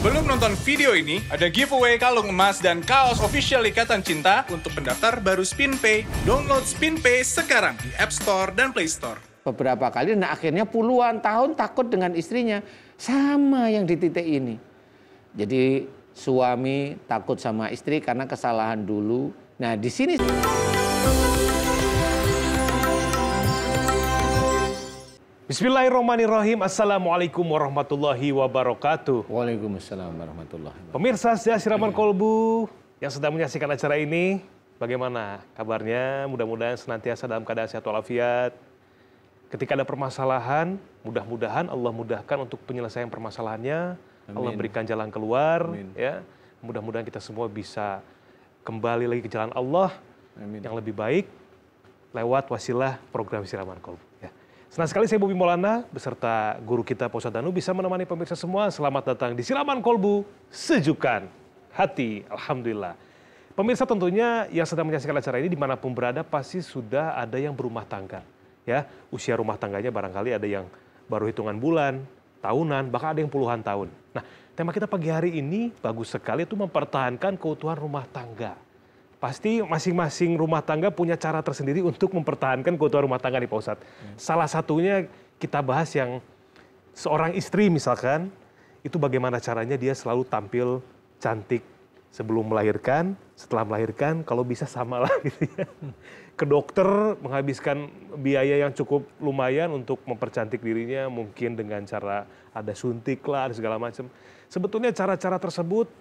belum nonton video ini, ada giveaway kalung emas dan kaos official Ikatan Cinta untuk pendaftar baru SpinPay. Download SpinPay sekarang di App Store dan Play Store. Beberapa kali nah akhirnya puluhan tahun takut dengan istrinya. Sama yang di titik ini. Jadi suami takut sama istri karena kesalahan dulu. Nah di sini... Bismillahirrahmanirrahim. Assalamualaikum warahmatullahi wabarakatuh. Waalaikumsalam warahmatullahi wabarakatuh. Pemirsa Siraman Kolbu yang sedang menyaksikan acara ini, bagaimana kabarnya? Mudah-mudahan senantiasa dalam keadaan sehat walafiat. Ketika ada permasalahan, mudah-mudahan Allah mudahkan untuk penyelesaian permasalahannya. Amin. Allah berikan jalan keluar. Amin. Ya, mudah-mudahan kita semua bisa kembali lagi ke jalan Allah Amin. yang lebih baik lewat wasilah program Siraman Kolbu. Senang sekali saya Bobi Molana beserta guru kita Pak Danu bisa menemani pemirsa semua. Selamat datang di Silaman Kolbu, sejukkan hati. Alhamdulillah. Pemirsa tentunya yang sedang menyaksikan acara ini dimanapun berada pasti sudah ada yang berumah tangga. ya Usia rumah tangganya barangkali ada yang baru hitungan bulan, tahunan, bahkan ada yang puluhan tahun. Nah tema kita pagi hari ini bagus sekali itu mempertahankan keutuhan rumah tangga pasti masing-masing rumah tangga punya cara tersendiri untuk mempertahankan keutuhan rumah tangga di Pak Ustadz. Hmm. Salah satunya kita bahas yang seorang istri misalkan, itu bagaimana caranya dia selalu tampil cantik sebelum melahirkan, setelah melahirkan, kalau bisa sama lah gitu ya. Ke dokter menghabiskan biaya yang cukup lumayan untuk mempercantik dirinya, mungkin dengan cara ada suntik lah, ada segala macam. Sebetulnya cara-cara tersebut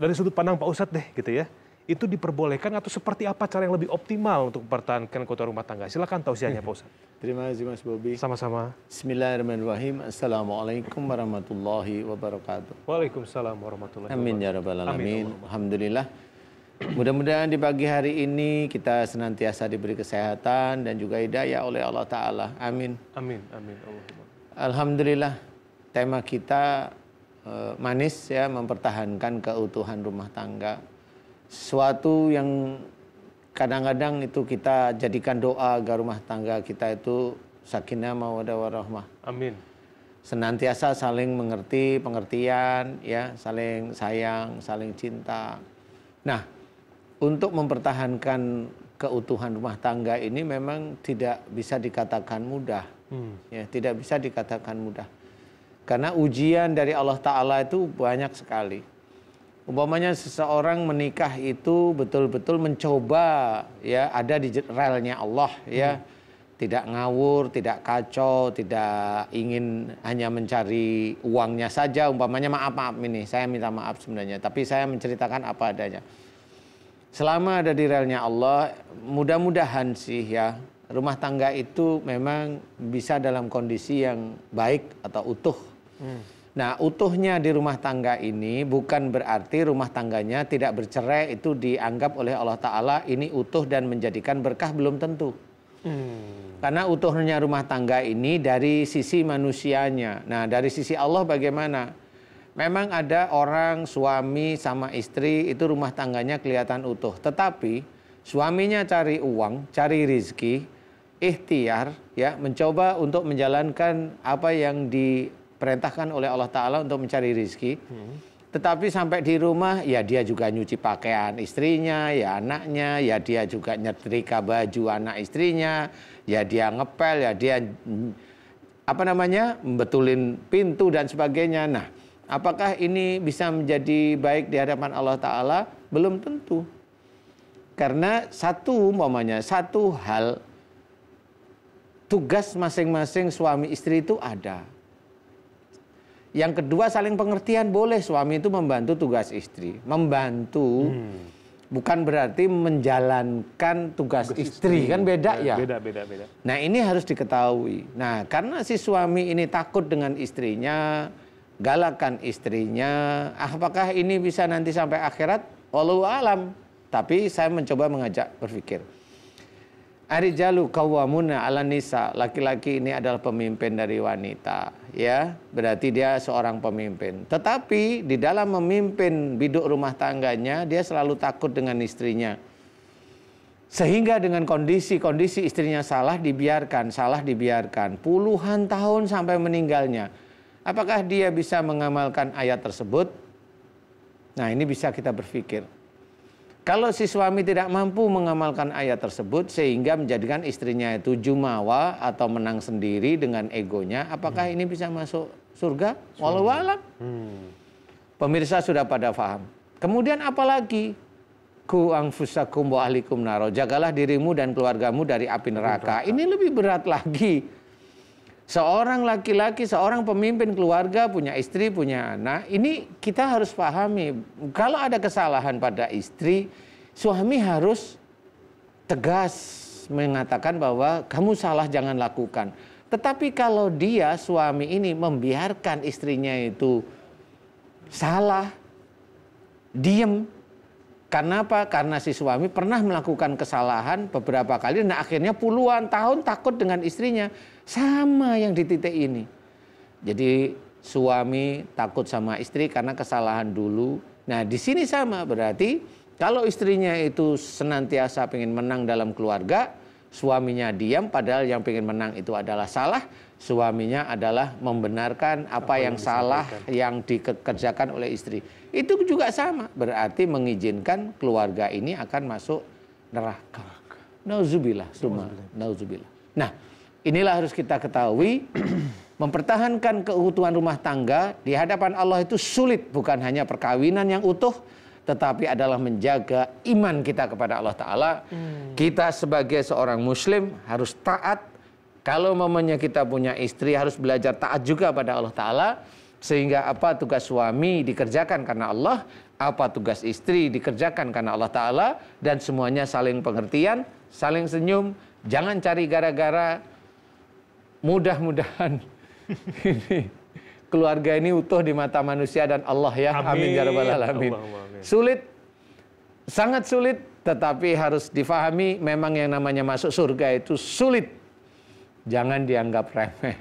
dari sudut pandang Pak Ustadz deh gitu ya itu diperbolehkan atau seperti apa cara yang lebih optimal untuk mempertahankan kota rumah tangga? Silakan tausiahnya Pak Ustaz. Terima kasih Mas Bobi. Sama-sama. Bismillahirrahmanirrahim. Assalamualaikum warahmatullahi wabarakatuh. Waalaikumsalam warahmatullahi wabarakatuh. Amin ya rabbal alamin. Amin. Alhamdulillah. Mudah-mudahan di pagi hari ini kita senantiasa diberi kesehatan dan juga hidayah oleh Allah Ta'ala. Amin. Amin. Amin. Allahumma. Alhamdulillah tema kita eh, manis ya mempertahankan keutuhan rumah tangga sesuatu yang kadang-kadang itu kita jadikan doa agar rumah tangga kita itu sakinah mawadah warahmah. Amin. Senantiasa saling mengerti, pengertian, ya, saling sayang, saling cinta. Nah, untuk mempertahankan keutuhan rumah tangga ini memang tidak bisa dikatakan mudah. Hmm. Ya, tidak bisa dikatakan mudah. Karena ujian dari Allah Ta'ala itu banyak sekali umpamanya seseorang menikah itu betul-betul mencoba ya ada di relnya Allah ya hmm. tidak ngawur tidak kacau tidak ingin hanya mencari uangnya saja umpamanya maaf maaf ini saya minta maaf sebenarnya tapi saya menceritakan apa adanya selama ada di relnya Allah mudah-mudahan sih ya rumah tangga itu memang bisa dalam kondisi yang baik atau utuh hmm Nah, utuhnya di rumah tangga ini bukan berarti rumah tangganya tidak bercerai itu dianggap oleh Allah Ta'ala ini utuh dan menjadikan berkah belum tentu. Hmm. Karena utuhnya rumah tangga ini dari sisi manusianya. Nah, dari sisi Allah bagaimana? Memang ada orang suami sama istri itu rumah tangganya kelihatan utuh. Tetapi suaminya cari uang, cari rizki, ikhtiar, ya mencoba untuk menjalankan apa yang di diperintahkan oleh Allah Ta'ala untuk mencari rizki. Hmm. Tetapi sampai di rumah, ya dia juga nyuci pakaian istrinya, ya anaknya, ya dia juga nyetrika baju anak istrinya, ya dia ngepel, ya dia apa namanya membetulin pintu dan sebagainya. Nah, apakah ini bisa menjadi baik di hadapan Allah Taala? Belum tentu. Karena satu momennya satu hal tugas masing-masing suami istri itu ada. Yang kedua saling pengertian boleh suami itu membantu tugas istri, membantu hmm. bukan berarti menjalankan tugas, tugas istri. istri kan beda ya. ya? Beda beda beda. Nah ini harus diketahui. Nah karena si suami ini takut dengan istrinya, galakan istrinya, apakah ini bisa nanti sampai akhirat? Walau alam. Tapi saya mencoba mengajak berpikir. Arijalu kawamuna ala nisa. Laki-laki ini adalah pemimpin dari wanita, ya. Berarti dia seorang pemimpin. Tetapi di dalam memimpin biduk rumah tangganya, dia selalu takut dengan istrinya. Sehingga dengan kondisi-kondisi istrinya salah dibiarkan, salah dibiarkan. Puluhan tahun sampai meninggalnya. Apakah dia bisa mengamalkan ayat tersebut? Nah, ini bisa kita berpikir. Kalau si suami tidak mampu mengamalkan ayat tersebut sehingga menjadikan istrinya itu jumawa atau menang sendiri dengan egonya, apakah hmm. ini bisa masuk surga? Walau alam. Hmm. Pemirsa sudah pada paham. Kemudian apalagi? Ku angfusakum wa ahlikum naro. Jagalah dirimu dan keluargamu dari api neraka. Ini lebih berat lagi Seorang laki-laki, seorang pemimpin keluarga, punya istri, punya anak, ini kita harus pahami. Kalau ada kesalahan pada istri, suami harus tegas mengatakan bahwa kamu salah jangan lakukan. Tetapi kalau dia suami ini membiarkan istrinya itu salah, diem, karena apa? Karena si suami pernah melakukan kesalahan beberapa kali nah akhirnya puluhan tahun takut dengan istrinya. Sama yang di titik ini. Jadi suami takut sama istri karena kesalahan dulu. Nah di sini sama berarti kalau istrinya itu senantiasa ingin menang dalam keluarga, suaminya diam padahal yang ingin menang itu adalah salah suaminya adalah membenarkan apa, apa yang, yang salah yang dikerjakan oleh istri. Itu juga sama, berarti mengizinkan keluarga ini akan masuk neraka. Nauzubillah, semua. nauzubillah. Nah, inilah harus kita ketahui mempertahankan keutuhan rumah tangga di hadapan Allah itu sulit bukan hanya perkawinan yang utuh tetapi adalah menjaga iman kita kepada Allah taala. Hmm. Kita sebagai seorang muslim harus taat kalau mamanya kita punya istri harus belajar taat juga pada Allah Ta'ala. Sehingga apa tugas suami dikerjakan karena Allah, apa tugas istri dikerjakan karena Allah Ta'ala. Dan semuanya saling pengertian, saling senyum, jangan cari gara-gara mudah-mudahan ini keluarga ini utuh di mata manusia dan Allah ya. Amin, amin ya Allah, amin. Sulit sangat sulit tetapi harus difahami memang yang namanya masuk surga itu sulit jangan dianggap remeh.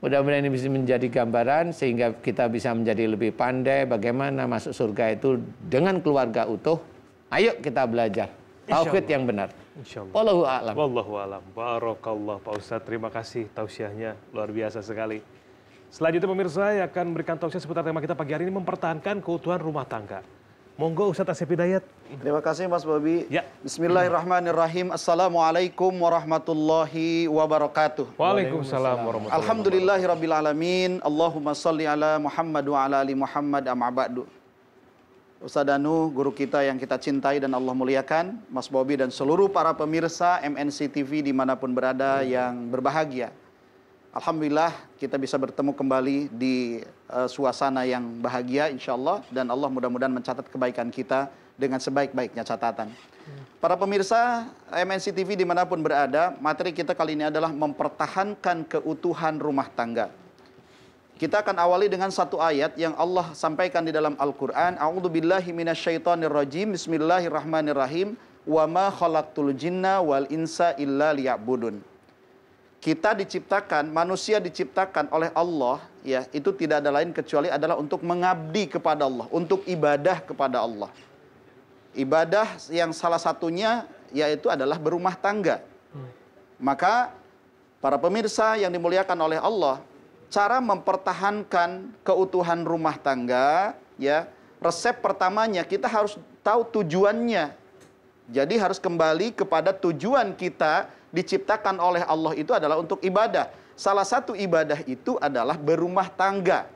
Mudah-mudahan ini bisa menjadi gambaran sehingga kita bisa menjadi lebih pandai bagaimana masuk surga itu dengan keluarga utuh. Ayo kita belajar tauhid yang benar. Insyaallah. Wallahu a'lam. Wallahu a'lam. Barakallah Pak Ustaz. Terima kasih tausiahnya luar biasa sekali. Selanjutnya pemirsa yang akan memberikan tausiah seputar tema kita pagi hari ini mempertahankan keutuhan rumah tangga. Monggo Ustaz Asep Hidayat. Terima kasih Mas Bobi. Ya. Bismillahirrahmanirrahim. Assalamualaikum warahmatullahi wabarakatuh. Waalaikumsalam warahmatullahi wabarakatuh. alamin. Allahumma salli ala Muhammad wa ala ali Muhammad amma Ustaz Danu, guru kita yang kita cintai dan Allah muliakan, Mas Bobi dan seluruh para pemirsa MNC TV dimanapun berada hmm. yang berbahagia. Alhamdulillah kita bisa bertemu kembali di Eh, suasana yang bahagia insya Allah dan Allah mudah-mudahan mencatat kebaikan kita dengan sebaik-baiknya catatan. Para pemirsa MNC TV dimanapun berada, materi kita kali ini adalah mempertahankan keutuhan rumah tangga. Kita akan awali dengan satu ayat yang Allah sampaikan di dalam Al-Quran. A'udzubillahi minasyaitonirrojim, bismillahirrahmanirrahim, wa ma khalaqtul jinna wal insa illa liya'budun kita diciptakan, manusia diciptakan oleh Allah, ya, itu tidak ada lain kecuali adalah untuk mengabdi kepada Allah, untuk ibadah kepada Allah. Ibadah yang salah satunya yaitu adalah berumah tangga. Hmm. Maka para pemirsa yang dimuliakan oleh Allah, cara mempertahankan keutuhan rumah tangga, ya, resep pertamanya kita harus tahu tujuannya. Jadi harus kembali kepada tujuan kita diciptakan oleh Allah itu adalah untuk ibadah. Salah satu ibadah itu adalah berumah tangga.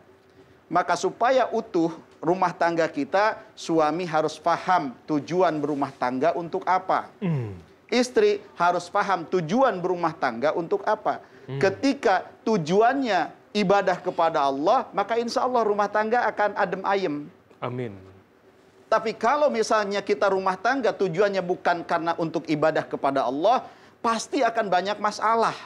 Maka supaya utuh rumah tangga kita, suami harus paham tujuan berumah tangga untuk apa. Hmm. Istri harus paham tujuan berumah tangga untuk apa. Hmm. Ketika tujuannya ibadah kepada Allah, maka insya Allah rumah tangga akan adem ayem. Amin. Tapi kalau misalnya kita rumah tangga tujuannya bukan karena untuk ibadah kepada Allah, pasti akan banyak masalah.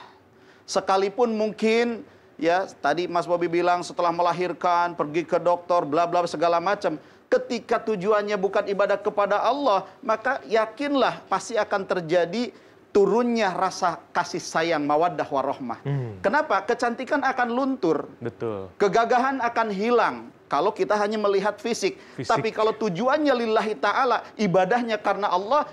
Sekalipun mungkin ya tadi Mas Bobi bilang setelah melahirkan pergi ke dokter bla bla segala macam. Ketika tujuannya bukan ibadah kepada Allah, maka yakinlah pasti akan terjadi turunnya rasa kasih sayang mawaddah warohmah. Hmm. Kenapa? Kecantikan akan luntur. Betul. Kegagahan akan hilang kalau kita hanya melihat fisik. fisik. Tapi kalau tujuannya lillahi ta'ala, ibadahnya karena Allah,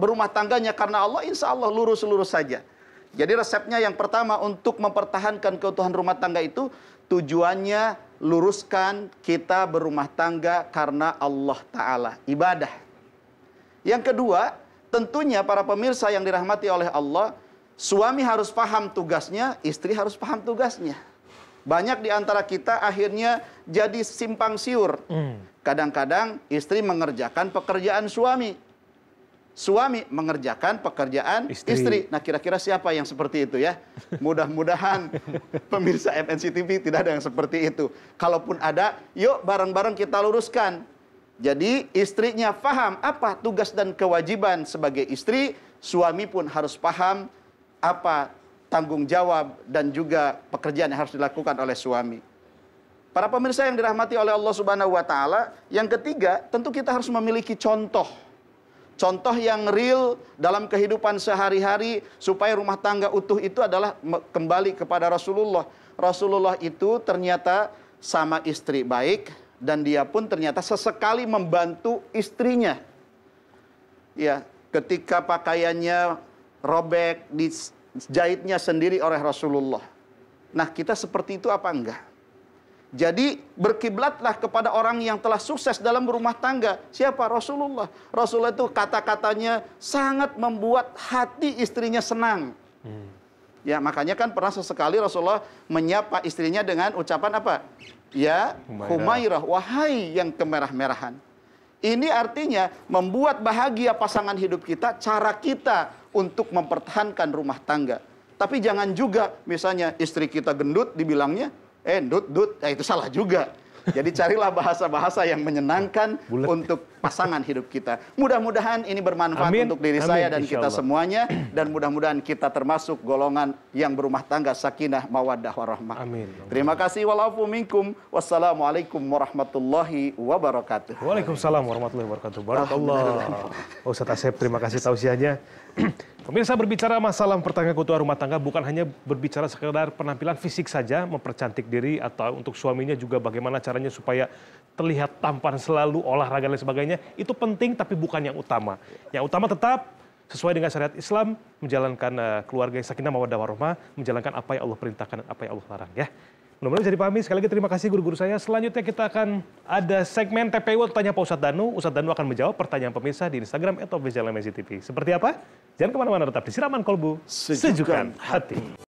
berumah tangganya karena Allah, insya Allah lurus-lurus saja. Jadi resepnya yang pertama untuk mempertahankan keutuhan rumah tangga itu, tujuannya luruskan kita berumah tangga karena Allah Ta'ala, ibadah. Yang kedua, tentunya para pemirsa yang dirahmati oleh Allah, suami harus paham tugasnya, istri harus paham tugasnya. Banyak di antara kita akhirnya jadi simpang siur. Hmm. Kadang-kadang istri mengerjakan pekerjaan suami. Suami mengerjakan pekerjaan istri. istri. Nah, kira-kira siapa yang seperti itu ya? Mudah-mudahan pemirsa MNC TV tidak ada yang seperti itu. Kalaupun ada, yuk bareng-bareng kita luruskan. Jadi istrinya paham apa tugas dan kewajiban sebagai istri, suami pun harus paham apa tanggung jawab dan juga pekerjaan yang harus dilakukan oleh suami. Para pemirsa yang dirahmati oleh Allah Subhanahu wa taala, yang ketiga, tentu kita harus memiliki contoh. Contoh yang real dalam kehidupan sehari-hari supaya rumah tangga utuh itu adalah kembali kepada Rasulullah. Rasulullah itu ternyata sama istri baik dan dia pun ternyata sesekali membantu istrinya. Ya, ketika pakaiannya robek di jahitnya sendiri oleh Rasulullah. Nah, kita seperti itu apa enggak? Jadi berkiblatlah kepada orang yang telah sukses dalam rumah tangga. Siapa? Rasulullah. Rasulullah itu kata-katanya sangat membuat hati istrinya senang. Hmm. Ya, makanya kan pernah sesekali Rasulullah menyapa istrinya dengan ucapan apa? Ya, Humairah, wahai yang kemerah-merahan. Ini artinya membuat bahagia pasangan hidup kita, cara kita untuk mempertahankan rumah tangga. Tapi jangan juga misalnya istri kita gendut dibilangnya, eh dut dut, ya itu salah juga. Jadi carilah bahasa-bahasa yang menyenangkan Bulet. untuk pasangan hidup kita. Mudah-mudahan ini bermanfaat Amin. untuk diri Amin. saya dan kita semuanya dan mudah-mudahan kita termasuk golongan yang berumah tangga sakinah mawaddah warahmah. Amin. Terima kasih walafu minkum. Wassalamualaikum warahmatullahi wabarakatuh. Waalaikumsalam warahmatullahi wabarakatuh. Barakallah. Ah, Ustaz Asep terima kasih tausiahnya. Pemirsa berbicara masalah mempertahankan ketua rumah tangga bukan hanya berbicara sekedar penampilan fisik saja, mempercantik diri atau untuk suaminya juga bagaimana caranya supaya terlihat tampan selalu, olahraga dan sebagainya. Itu penting tapi bukan yang utama. Yang utama tetap sesuai dengan syariat Islam menjalankan eh, keluarga yang sakinah mawadah warahmah, menjalankan apa yang Allah perintahkan dan apa yang Allah larang ya. Mudah-mudahan bisa dipahami. Sekali lagi terima kasih guru-guru saya. Selanjutnya kita akan ada segmen TPU Tanya Pak Ustadz Danu. Ustadz Danu akan menjawab pertanyaan pemirsa di Instagram atau at TV. Seperti apa? Jangan kemana-mana, tetap di Siraman Kolbu. sejukkan hati.